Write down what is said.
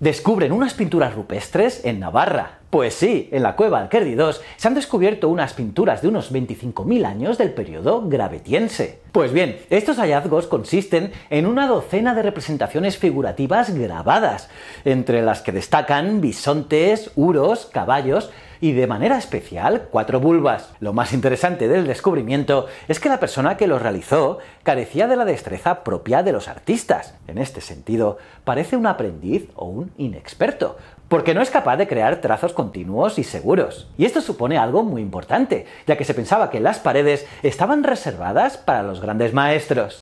descubren unas pinturas rupestres en Navarra. Pues sí, en la cueva Alquerdi II se han descubierto unas pinturas de unos 25.000 años del periodo gravetiense. Pues bien, estos hallazgos consisten en una docena de representaciones figurativas grabadas, entre las que destacan bisontes, uros, caballos y de manera especial cuatro bulbas. Lo más interesante del descubrimiento es que la persona que los realizó carecía de la destreza propia de los artistas. En este sentido, parece un aprendiz o un inexperto, porque no es capaz de crear trazos continuos y seguros. Y esto supone algo muy importante, ya que se pensaba que las paredes estaban reservadas para los grandes maestros